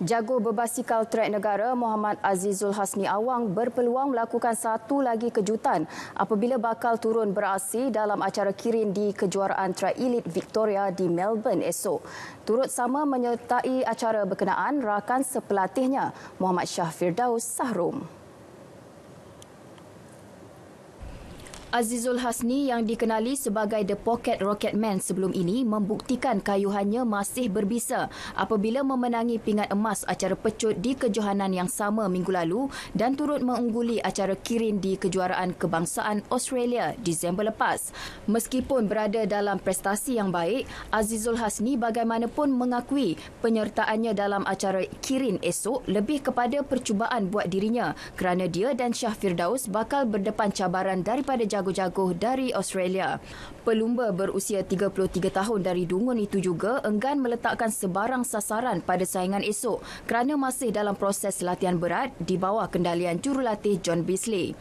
Jago berbasikal trek negara Muhammad Azizul Hasni Awang berpeluang melakukan satu lagi kejutan apabila bakal turun beraksi dalam acara kirin di kejuaraan trek elit Victoria di Melbourne esok. Turut sama menyertai acara berkenaan rakan sepelatihnya Muhammad Syah Firdaus Sahrum. Azizul Hasni yang dikenali sebagai The Pocket Rocket Man sebelum ini membuktikan kayuhannya masih berbisa apabila memenangi pingat emas acara pecut di kejohanan yang sama minggu lalu dan turut mengungguli acara kirin di kejuaraan kebangsaan Australia Disember lepas. Meskipun berada dalam prestasi yang baik, Azizul Hasni bagaimanapun mengakui penyertaannya dalam acara kirin esok lebih kepada percubaan buat dirinya kerana dia dan Syah Firdaus bakal berdepan cabaran daripada jauh jago-jagoh dari Australia. Pelumba berusia 33 tahun dari Dungun itu juga enggan meletakkan sebarang sasaran pada saingan esok kerana masih dalam proses latihan berat di bawah kendalian jurulatih John Beasley.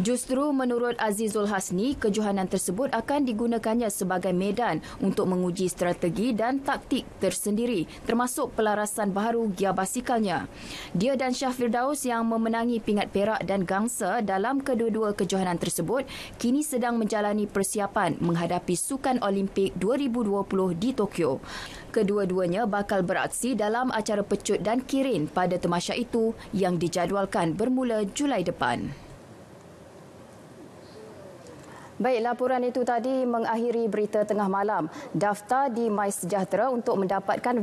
Justru menurut Azizul Hasni, kejohanan tersebut akan digunakannya sebagai medan untuk menguji strategi dan taktik tersendiri termasuk pelarasan baru gear basikalnya. Dia dan Syah Firdaus yang memenangi pingat perak dan gangsa dalam kedua-dua kejohanan tersebut kini sedang menjalani persiapan menghadapi Sukan Olimpik 2020 di Tokyo. Kedua-duanya bakal beraksi dalam acara pecut dan kirin pada temasya itu yang dijadualkan bermula Julai depan. Baik, laporan itu tadi mengakhiri berita tengah malam. Daftar di MySejahtera untuk mendapatkan